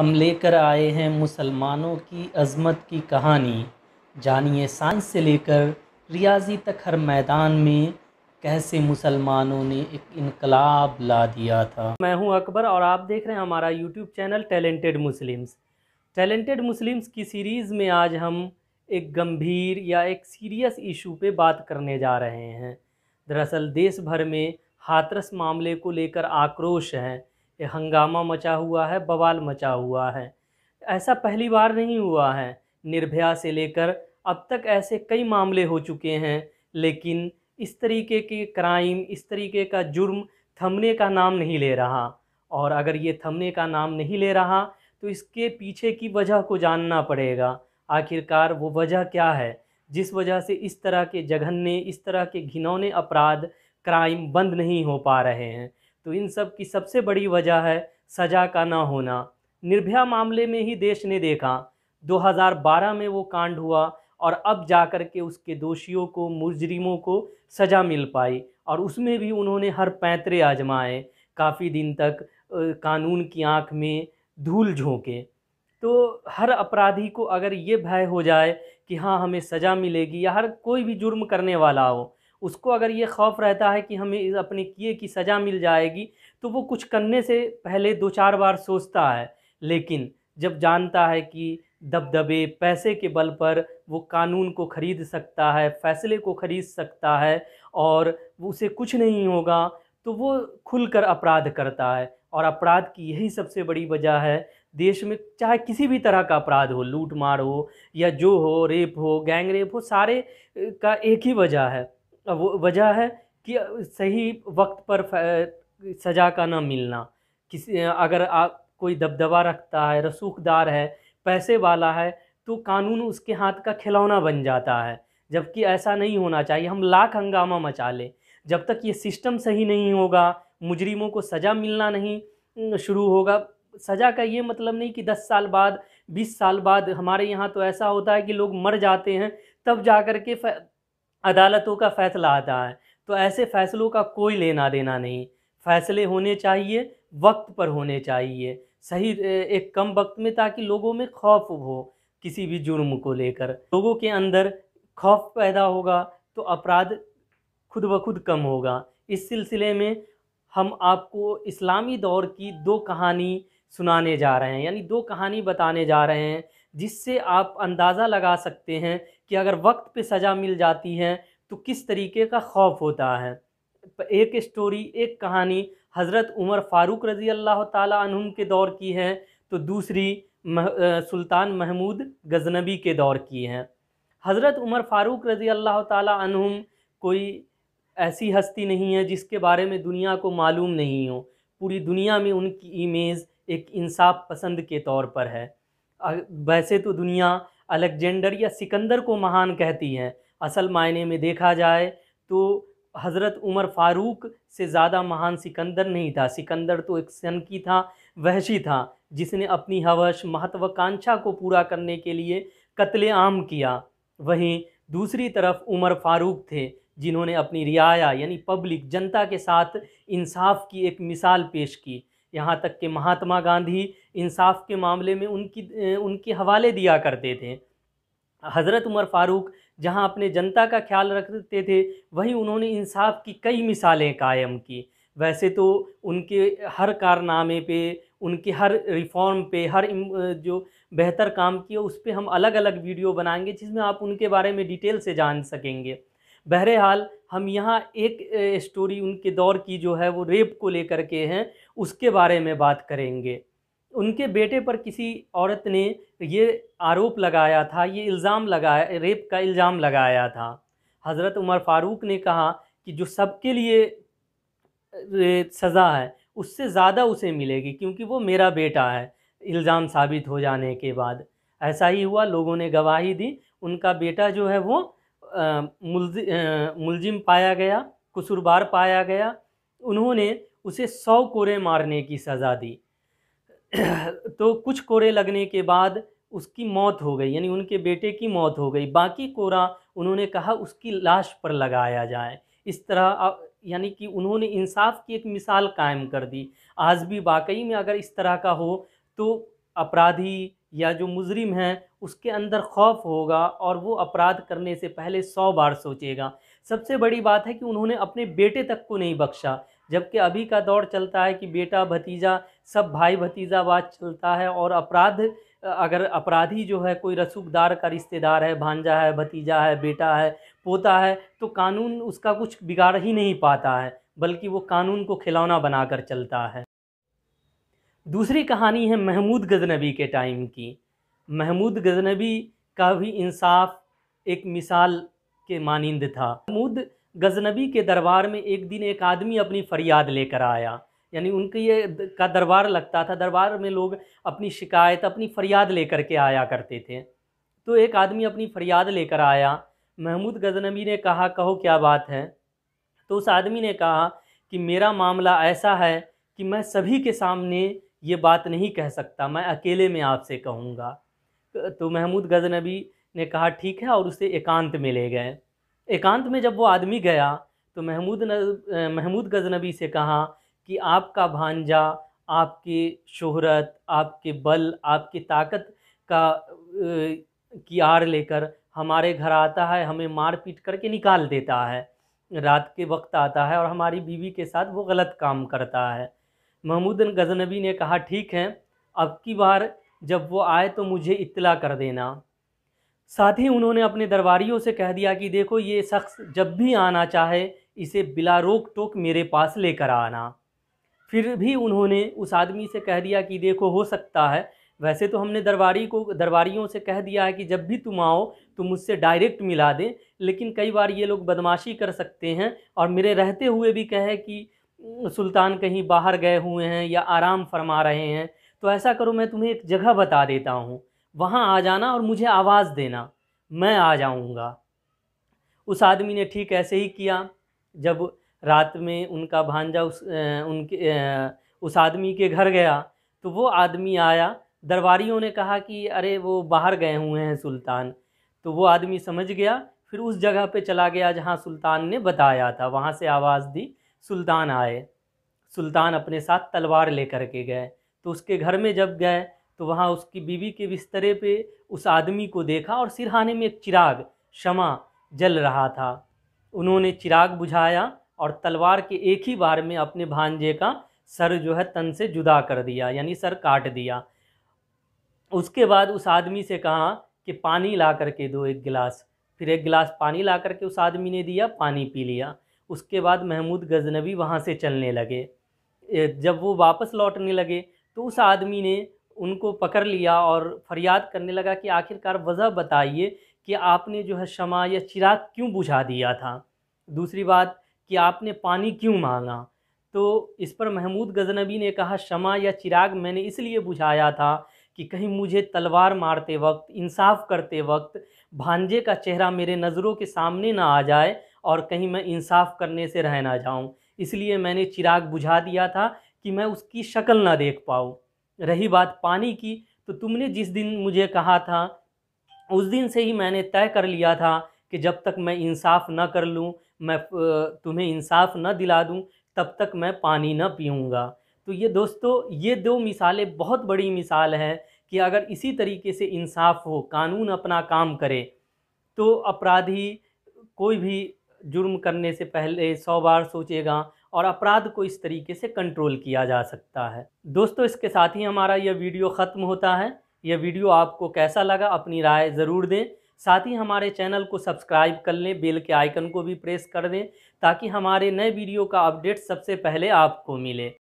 हम लेकर आए हैं मुसलमानों की अज़मत की कहानी जानिए साइंस से लेकर रियाजी तक हर मैदान में कैसे मुसलमानों ने एक इनकलाब ला दिया था मैं हूं अकबर और आप देख रहे हैं हमारा YouTube channel talented Muslims talented Muslims की सीरीज़ में आज हम एक गंभीर या एक सीरियस इशू पे बात करने जा रहे हैं दरअसल देश भर में हाथरस मामले को लेकर आक्रोश है ये हंगामा मचा हुआ है बवाल मचा हुआ है ऐसा पहली बार नहीं हुआ है निर्भया से लेकर अब तक ऐसे कई मामले हो चुके हैं लेकिन इस तरीके के क्राइम इस तरीके का जुर्म थमने का नाम नहीं ले रहा और अगर ये थमने का नाम नहीं ले रहा तो इसके पीछे की वजह को जानना पड़ेगा आखिरकार वो वजह क्या है जिस वजह से इस तरह के जघन्य इस तरह के घिनौने अपराध क्राइम बंद नहीं हो पा रहे हैं तो इन सब की सबसे बड़ी वजह है सजा का ना होना निर्भया मामले में ही देश ने देखा 2012 में वो कांड हुआ और अब जा कर के उसके दोषियों को मुजरिमों को सज़ा मिल पाई और उसमें भी उन्होंने हर पैंतरे आजमाए काफ़ी दिन तक कानून की आंख में धूल झोंके तो हर अपराधी को अगर ये भय हो जाए कि हाँ हमें सज़ा मिलेगी या हर कोई भी जुर्म करने वाला हो उसको अगर ये खौफ रहता है कि हमें अपने किए की सज़ा मिल जाएगी तो वो कुछ करने से पहले दो चार बार सोचता है लेकिन जब जानता है कि दबदबे पैसे के बल पर वो कानून को ख़रीद सकता है फ़ैसले को ख़रीद सकता है और उसे कुछ नहीं होगा तो वो खुलकर अपराध करता है और अपराध की यही सबसे बड़ी वजह है देश में चाहे किसी भी तरह का अपराध हो लूट मार हो या जो हो रेप हो गैंग रेप हो सारे का एक ही वजह है वजह है कि सही वक्त पर सज़ा का ना मिलना किसी अगर आप कोई दबदबा रखता है रसूखदार है पैसे वाला है तो कानून उसके हाथ का खिलौना बन जाता है जबकि ऐसा नहीं होना चाहिए हम लाख हंगामा मचा लें जब तक ये सिस्टम सही नहीं होगा मुजरिमों को सज़ा मिलना नहीं शुरू होगा सज़ा का ये मतलब नहीं कि दस साल बाद बीस साल बाद हमारे यहाँ तो ऐसा होता है कि लोग मर जाते हैं तब जा कर के अदालतों का फैसला आता है तो ऐसे फैसलों का कोई लेना देना नहीं फैसले होने चाहिए वक्त पर होने चाहिए सही एक कम वक्त में ताकि लोगों में खौफ हो किसी भी जुर्म को लेकर लोगों के अंदर खौफ पैदा होगा तो अपराध खुद ब खुद कम होगा इस सिलसिले में हम आपको इस्लामी दौर की दो कहानी सुनाने जा रहे हैं यानी दो कहानी बताने जा रहे हैं जिससे आप अंदाज़ा लगा सकते हैं कि अगर वक्त पे सज़ा मिल जाती है तो किस तरीके का खौफ होता है एक स्टोरी एक कहानी हज़रत उमर फ़ारूक रज़ी अल्लाह तुम के दौर की है तो दूसरी मह, सुल्तान महमूद गजनबी के दौर की है हज़रत उमर फ़ारूक रज़ी अल्लाह तुम कोई ऐसी हस्ती नहीं है जिसके बारे में दुनिया को मालूम नहीं हो पूरी दुनिया में उनकी इमेज़ एक इंसाफ पसंद के तौर पर है वैसे तो दुनिया अलेक्जेंडर या सिकंदर को महान कहती हैं असल मायने में देखा जाए तो हज़रत उमर फ़ारूक से ज़्यादा महान सिकंदर नहीं था सिकंदर तो एक सनकी था वहशी था जिसने अपनी हवश महत्वाकांक्षा को पूरा करने के लिए कत्ले आम किया वहीं दूसरी तरफ उमर फ़ारूक थे जिन्होंने अपनी रियाया यानी पब्लिक जनता के साथ इंसाफ की एक मिसाल पेश की यहाँ तक कि महात्मा गांधी इंसाफ के मामले में उनकी उनके हवाले दिया करते थे हज़रत उमर फ़ारूक जहां अपने जनता का ख्याल रखते थे वहीं उन्होंने इंसाफ की कई मिसालें कायम की वैसे तो उनके हर कारनामे पे उनके हर रिफॉर्म पे हर जो बेहतर काम किए उस पर हम अलग अलग वीडियो बनाएंगे जिसमें आप उनके बारे में डिटेल से जान सकेंगे बहरहाल हम यहाँ एक स्टोरी उनके दौर की जो है वो रेप को लेकर के हैं उसके बारे में बात करेंगे उनके बेटे पर किसी औरत ने ये आरोप लगाया था ये इल्ज़ाम लगाया रेप का इल्ज़ाम लगाया था हज़रत उमर फ़ारूक ने कहा कि जो सबके लिए सज़ा है उससे ज़्यादा उसे मिलेगी क्योंकि वो मेरा बेटा है इल्ज़ाम साबित हो जाने के बाद ऐसा ही हुआ लोगों ने गवाही दी उनका बेटा जो है वो मुलजिम पाया गया कसुरबार पाया गया उन्होंने उसे सौ कोरे मारने की सज़ा दी तो कुछ कोरे लगने के बाद उसकी मौत हो गई यानी उनके बेटे की मौत हो गई बाकी कोरा उन्होंने कहा उसकी लाश पर लगाया जाए इस तरह यानी कि उन्होंने इंसाफ की एक मिसाल कायम कर दी आज भी वाकई में अगर इस तरह का हो तो अपराधी या जो मुजरिम है उसके अंदर खौफ होगा और वो अपराध करने से पहले सौ बार सोचेगा सबसे बड़ी बात है कि उन्होंने अपने बेटे तक को नहीं बख्शा जबकि अभी का दौर चलता है कि बेटा भतीजा सब भाई भतीजावाद चलता है और अपराध अगर अपराधी जो है कोई रसूखदार का रिश्तेदार है भांजा है भतीजा है बेटा है पोता है तो कानून उसका कुछ बिगाड़ ही नहीं पाता है बल्कि वो कानून को खिलौना बनाकर चलता है दूसरी कहानी है महमूद गजनबी के टाइम की महमूद गजनबी का भी इंसाफ एक मिसाल के मानंद था महमूद गजनबी के दरबार में एक दिन एक आदमी अपनी फरियाद लेकर आया यानी उनके ये का दरबार लगता था दरबार में लोग अपनी शिकायत अपनी फरियाद लेकर के आया करते थे तो एक आदमी अपनी फरियाद लेकर आया महमूद गजनबी ने कहा कहो क्या बात है तो उस आदमी ने कहा कि मेरा मामला ऐसा है कि मैं सभी के सामने ये बात नहीं कह सकता मैं अकेले में आपसे कहूँगा तो महमूद गजनबी ने कहा ठीक है और उसे एकांत में ले गए एकांत में जब वो आदमी गया तो महमूद न महमूद गजनबी से कहा कि आपका भांजा आपकी शोहरत आपके बल आपकी ताकत का की आड़ लेकर हमारे घर आता है हमें मार पीट करके निकाल देता है रात के वक्त आता है और हमारी बीवी के साथ वो गलत काम करता है महमूदन गजनबी ने कहा ठीक है अब की बार जब वो आए तो मुझे इतला कर देना साथ ही उन्होंने अपने दरबारियों से कह दिया कि देखो ये शख्स जब भी आना चाहे इसे बिला रोक टोक मेरे पास लेकर आना फिर भी उन्होंने उस आदमी से कह दिया कि देखो हो सकता है वैसे तो हमने दरबारी को दरबारियों से कह दिया है कि जब भी तुम आओ तो मुझसे डायरेक्ट मिला दें लेकिन कई बार ये लोग बदमाशी कर सकते हैं और मेरे रहते हुए भी कहे कि सुल्तान कहीं बाहर गए हुए हैं या आराम फरमा रहे हैं तो ऐसा करो मैं तुम्हें एक जगह बता देता हूँ वहाँ आ जाना और मुझे आवाज़ देना मैं आ जाऊँगा उस आदमी ने ठीक ऐसे ही किया जब रात में उनका भांजा उस उनके उस आदमी के घर गया तो वो आदमी आया दरबारियों ने कहा कि अरे वो बाहर गए हुए हैं सुल्तान तो वो आदमी समझ गया फिर उस जगह पे चला गया जहाँ सुल्तान ने बताया था वहाँ से आवाज़ दी सुल्तान आए सुल्तान अपने साथ तलवार लेकर के गए तो उसके घर में जब गए तो वहाँ उसकी बीवी के बिस्तरे पे उस आदमी को देखा और सिरहाने में एक चिराग शमा जल रहा था उन्होंने चिराग बुझाया और तलवार के एक ही बार में अपने भांजे का सर जो है तन से जुदा कर दिया यानी सर काट दिया उसके बाद उस आदमी से कहा कि पानी ला करके दो एक गिलास फिर एक गिलास पानी ला करके उस आदमी ने दिया पानी पी लिया उसके बाद महमूद गजनबी वहाँ से चलने लगे जब वो वापस लौटने लगे तो उस आदमी ने उनको पकड़ लिया और फरियाद करने लगा कि आखिरकार वजह बताइए कि आपने जो है शमा या चिराग क्यों बुझा दिया था दूसरी बात कि आपने पानी क्यों मांगा तो इस पर महमूद गजनबी ने कहा शमा या चिराग मैंने इसलिए बुझाया था कि कहीं मुझे तलवार मारते वक्त इंसाफ करते वक्त भांजे का चेहरा मेरे नज़रों के सामने ना आ जाए और कहीं मैं इंसाफ करने से रह ना जाऊँ इसलिए मैंने चिराग बुझा दिया था कि मैं उसकी शक्ल ना देख पाऊँ रही बात पानी की तो तुमने जिस दिन मुझे कहा था उस दिन से ही मैंने तय कर लिया था कि जब तक मैं इंसाफ ना कर लूँ मैं तुम्हें इंसाफ न दिला दूँ तब तक मैं पानी न पीऊँगा तो ये दोस्तों ये दो मिसालें बहुत बड़ी मिसाल है कि अगर इसी तरीके से इंसाफ हो कानून अपना काम करे तो अपराधी कोई भी जुर्म करने से पहले सौ बार सोचेगा और अपराध को इस तरीके से कंट्रोल किया जा सकता है दोस्तों इसके साथ ही हमारा यह वीडियो ख़त्म होता है यह वीडियो आपको कैसा लगा अपनी राय ज़रूर दें साथ ही हमारे चैनल को सब्सक्राइब कर लें बेल के आइकन को भी प्रेस कर दें ताकि हमारे नए वीडियो का अपडेट सबसे पहले आपको मिले